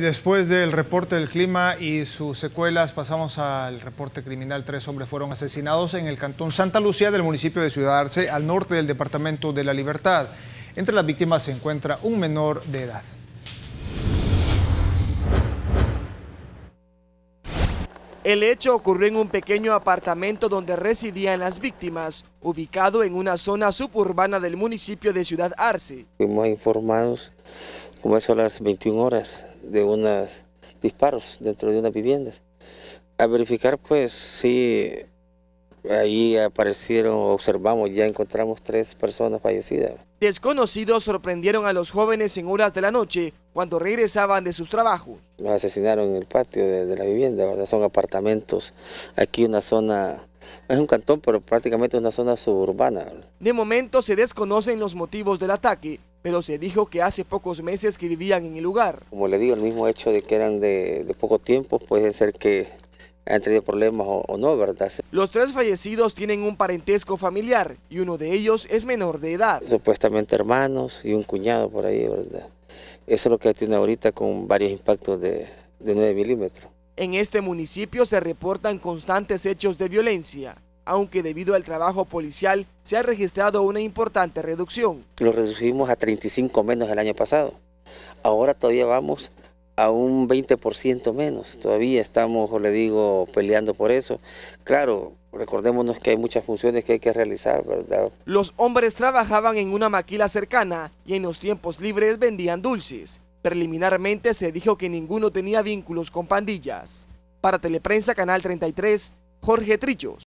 Después del reporte del clima y sus secuelas, pasamos al reporte criminal. Tres hombres fueron asesinados en el cantón Santa Lucía del municipio de Ciudad Arce, al norte del Departamento de la Libertad. Entre las víctimas se encuentra un menor de edad. El hecho ocurrió en un pequeño apartamento donde residían las víctimas, ubicado en una zona suburbana del municipio de Ciudad Arce. Fuimos informados como a las 21 horas, de unos disparos dentro de unas viviendas. A verificar, pues sí, ahí aparecieron, observamos, ya encontramos tres personas fallecidas. Desconocidos sorprendieron a los jóvenes en horas de la noche cuando regresaban de sus trabajos. Los asesinaron en el patio de, la vivienda, son apartamentos. Aquí una zona, es un cantón, pero prácticamente una zona suburbana. De momento se desconocen los motivos del ataque, pero se dijo que hace pocos meses que vivían en el lugar. Como le digo, el mismo hecho de que eran de, de poco tiempo puede ser que han tenido problemas o, no, ¿verdad? Los tres fallecidos tienen un parentesco familiar y uno de ellos es menor de edad. Supuestamente hermanos y un cuñado por ahí, ¿verdad? Eso es lo que tiene ahorita con varios impactos de, de 9 milímetros. En este municipio se reportan constantes hechos de violencia aunque debido al trabajo policial se ha registrado una importante reducción. Lo reducimos a 35 menos el año pasado. Ahora todavía vamos a un 20% menos. Todavía estamos, le digo, peleando por eso. Claro, recordémonos que hay muchas funciones que hay que realizar, ¿verdad? Los hombres trabajaban en una maquila cercana y en los tiempos libres vendían dulces. Preliminarmente se dijo que ninguno tenía vínculos con pandillas. Para Teleprensa Canal 33, Jorge Trillos.